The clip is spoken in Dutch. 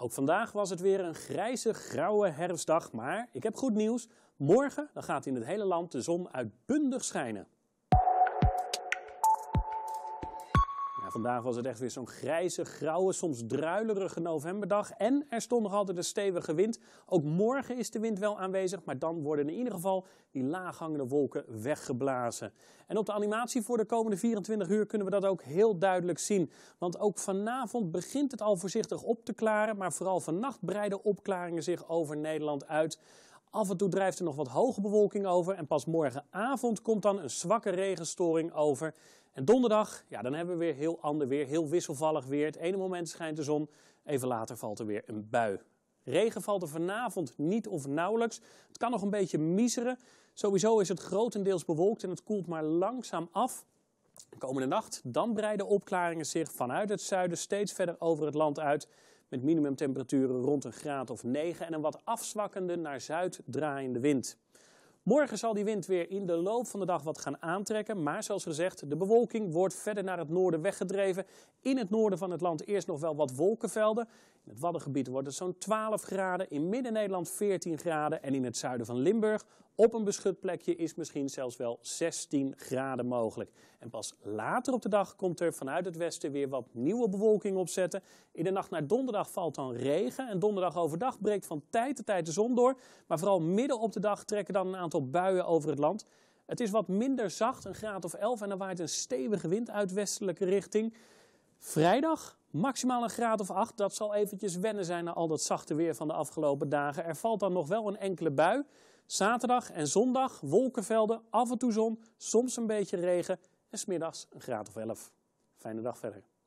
Ook vandaag was het weer een grijze, grauwe herfstdag, maar ik heb goed nieuws. Morgen dan gaat in het hele land de zon uitbundig schijnen. Nou, vandaag was het echt weer zo'n grijze, grauwe, soms druilerige novemberdag. En er stond nog altijd een stevige wind. Ook morgen is de wind wel aanwezig, maar dan worden in ieder geval die laaghangende wolken weggeblazen. En op de animatie voor de komende 24 uur kunnen we dat ook heel duidelijk zien. Want ook vanavond begint het al voorzichtig op te klaren, maar vooral vannacht breiden opklaringen zich over Nederland uit. Af en toe drijft er nog wat hoge bewolking over en pas morgenavond komt dan een zwakke regenstoring over. En donderdag, ja, dan hebben we weer heel ander weer, heel wisselvallig weer. Het ene moment schijnt de zon, even later valt er weer een bui. Regen valt er vanavond niet of nauwelijks. Het kan nog een beetje miseren. Sowieso is het grotendeels bewolkt en het koelt maar langzaam af. De komende nacht, dan breiden opklaringen zich vanuit het zuiden steeds verder over het land uit met minimumtemperaturen rond een graad of 9 en een wat afzwakkende naar zuid draaiende wind. Morgen zal die wind weer in de loop van de dag wat gaan aantrekken. Maar zoals gezegd, de bewolking wordt verder naar het noorden weggedreven. In het noorden van het land eerst nog wel wat wolkenvelden. In het Waddengebied wordt het zo'n 12 graden. In Midden-Nederland 14 graden. En in het zuiden van Limburg op een beschut plekje is misschien zelfs wel 16 graden mogelijk. En pas later op de dag komt er vanuit het westen weer wat nieuwe bewolking opzetten. In de nacht naar donderdag valt dan regen en donderdag overdag breekt van tijd tot tijd de zon door. Maar vooral midden op de dag trekken dan een aantal buien over het land. Het is wat minder zacht, een graad of 11 en er waait een stevige wind uit westelijke richting. Vrijdag maximaal een graad of 8. Dat zal eventjes wennen zijn na al dat zachte weer van de afgelopen dagen. Er valt dan nog wel een enkele bui. Zaterdag en zondag wolkenvelden, af en toe zon, soms een beetje regen en smiddags een graad of 11. Fijne dag verder.